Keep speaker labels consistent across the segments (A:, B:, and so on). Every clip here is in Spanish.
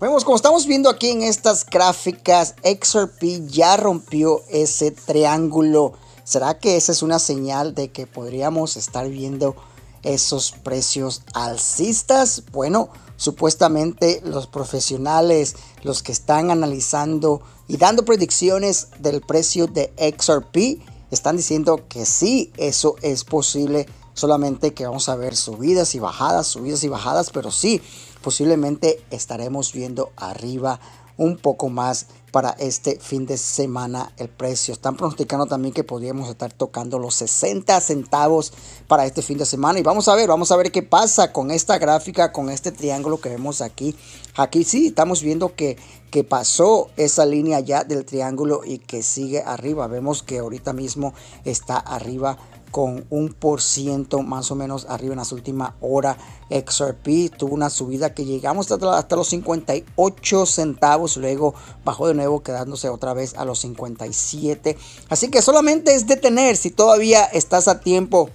A: Vemos, como estamos viendo aquí en estas gráficas, XRP ya rompió ese triángulo. ¿Será que esa es una señal de que podríamos estar viendo esos precios alcistas? Bueno, supuestamente los profesionales, los que están analizando y dando predicciones del precio de XRP, están diciendo que sí, eso es posible Solamente que vamos a ver subidas y bajadas, subidas y bajadas, pero sí, posiblemente estaremos viendo arriba un poco más para este fin de semana el precio. Están pronosticando también que podríamos estar tocando los 60 centavos para este fin de semana. Y vamos a ver, vamos a ver qué pasa con esta gráfica, con este triángulo que vemos aquí. Aquí sí, estamos viendo que, que pasó esa línea ya del triángulo y que sigue arriba. Vemos que ahorita mismo está arriba con un por ciento más o menos arriba en las últimas horas. XRP tuvo una subida que llegamos hasta, los 58 centavos, luego bajó de nuevo quedándose otra vez a los 57. Así que solamente es detener si todavía estás a tiempo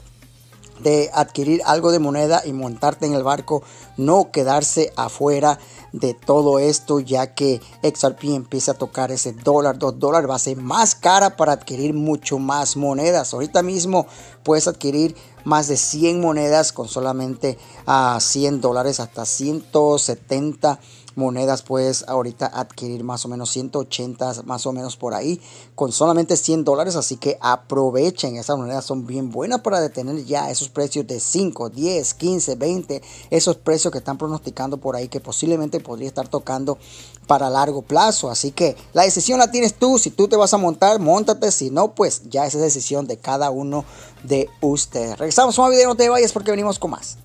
A: de adquirir algo de moneda y montarte en el barco, no quedarse afuera de todo esto ya que XRP empieza a tocar ese dólar, 2 dólares, va a ser más cara para adquirir mucho más monedas. Ahorita mismo puedes adquirir más de 100 monedas con solamente a ah, 100 dólares hasta 170 monedas puedes ahorita adquirir más o menos 180 más o menos por ahí con solamente 100 dólares así que aprovechen esas monedas son bien buenas para detener ya esos precios de 5 10 15 20 esos precios que están pronosticando por ahí que posiblemente podría estar tocando para largo plazo así que la decisión la tienes tú si tú te vas a montar montate si no pues ya esa es decisión de cada uno de usted. Regresamos a un video, no te vayas porque venimos con más.